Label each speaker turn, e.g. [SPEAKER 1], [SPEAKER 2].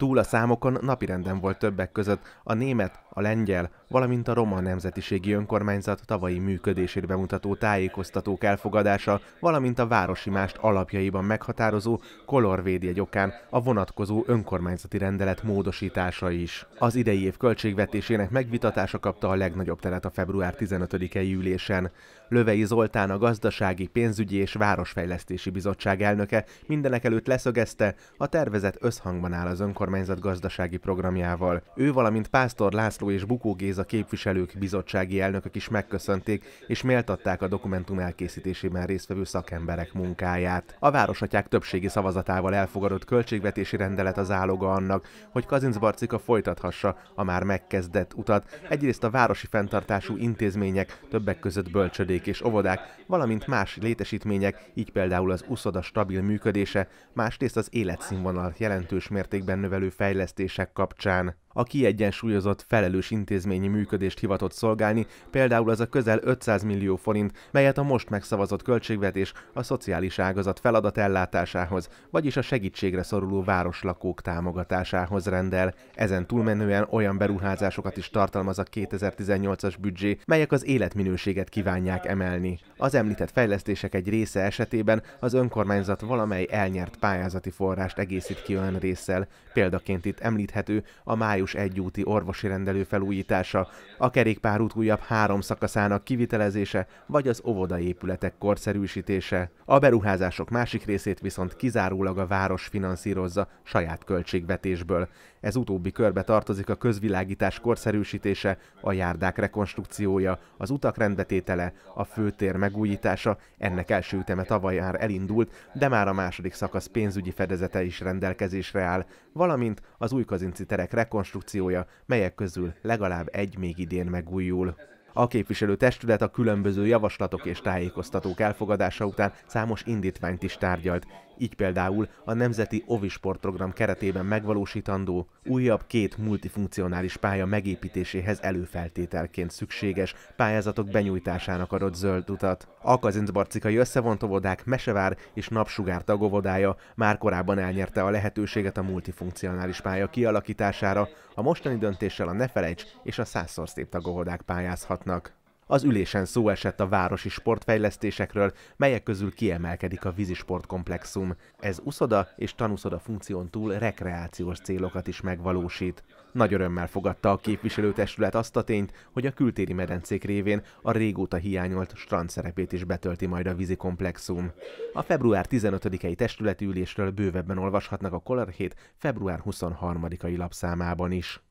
[SPEAKER 1] Túl a számokon napirenden volt többek között a német a lengyel, valamint a roma nemzetiségi önkormányzat tavalyi működését bemutató tájékoztatók elfogadása, valamint a mást alapjaiban meghatározó kolorvédjegyokán a vonatkozó önkormányzati rendelet módosítása is. Az idei év költségvetésének megvitatása kapta a legnagyobb teret a február 15 e ülésen. Lövei Zoltán a Gazdasági, Pénzügyi és Városfejlesztési Bizottság elnöke mindenek előtt leszögezte, a tervezet összhangban áll az önkormányzat gazdasági programjával. Ő, valamint Pásztor László László és Bukó Géza képviselők bizottsági elnökök is megköszönték és méltatták a dokumentum elkészítésében résztvevő szakemberek munkáját. A városatják többségi szavazatával elfogadott költségvetési rendelet az áloga annak, hogy Barcika folytathassa a már megkezdett utat. Egyrészt a városi fenntartású intézmények, többek között bölcsödék és óvodák, valamint más létesítmények, így például az uszoda stabil működése, másrészt az életszínvonal jelentős mértékben növelő fejlesztések kapcsán. A kiegyensúlyozott, felelős intézményi működést hivatott szolgálni, például az a közel 500 millió forint, melyet a most megszavazott költségvetés a szociális ágazat feladat ellátásához, vagyis a segítségre szoruló városlakók támogatásához rendel. Ezen túlmenően olyan beruházásokat is tartalmaz a 2018-as büdzsé, melyek az életminőséget kívánják emelni. Az említett fejlesztések egy része esetében az önkormányzat valamely elnyert pályázati forrást egészít ki olyan résszel. Példaként itt említhető a máj május egyúti orvosi rendelő felújítása, a kerékpárút újabb három szakaszának kivitelezése, vagy az óvoda épületek korszerűsítése. A beruházások másik részét viszont kizárólag a város finanszírozza saját költségvetésből. Ez utóbbi körbe tartozik a közvilágítás korszerűsítése, a járdák rekonstrukciója, az utak rendbetétele, a főtér megújítása, ennek első üteme tavaly már elindult, de már a második szakasz pénzügyi fedezete is rendelkezésre áll, valamint az kazinci terek rekonstrukciója, konstrukciója, melyek közül legalább egy még idén megújul. A képviselő testület a különböző javaslatok és tájékoztatók elfogadása után számos indítványt is tárgyalt, így például a Nemzeti Ovisportprogram keretében megvalósítandó újabb két multifunkcionális pálya megépítéséhez előfeltételként szükséges pályázatok benyújtásának adott zöld utat. A kazincbarcikai összevontovodák Mesevár és Napsugár tagovodája már korábban elnyerte a lehetőséget a multifunkcionális pálya kialakítására, a mostani döntéssel a Nefelejts és a Százszor Szép tagovodák pályázhatnak. Az ülésen szó esett a városi sportfejlesztésekről, melyek közül kiemelkedik a vízisportkomplexum. Ez uszoda és tanúszoda funkción túl rekreációs célokat is megvalósít. Nagy örömmel fogadta a képviselőtestület azt a tényt, hogy a kültéri medencék révén a régóta hiányolt strand szerepét is betölti majd a vízi komplexum. A február 15-i testületi ülésről bővebben olvashatnak a Kolarhét február 23-ai lapszámában is.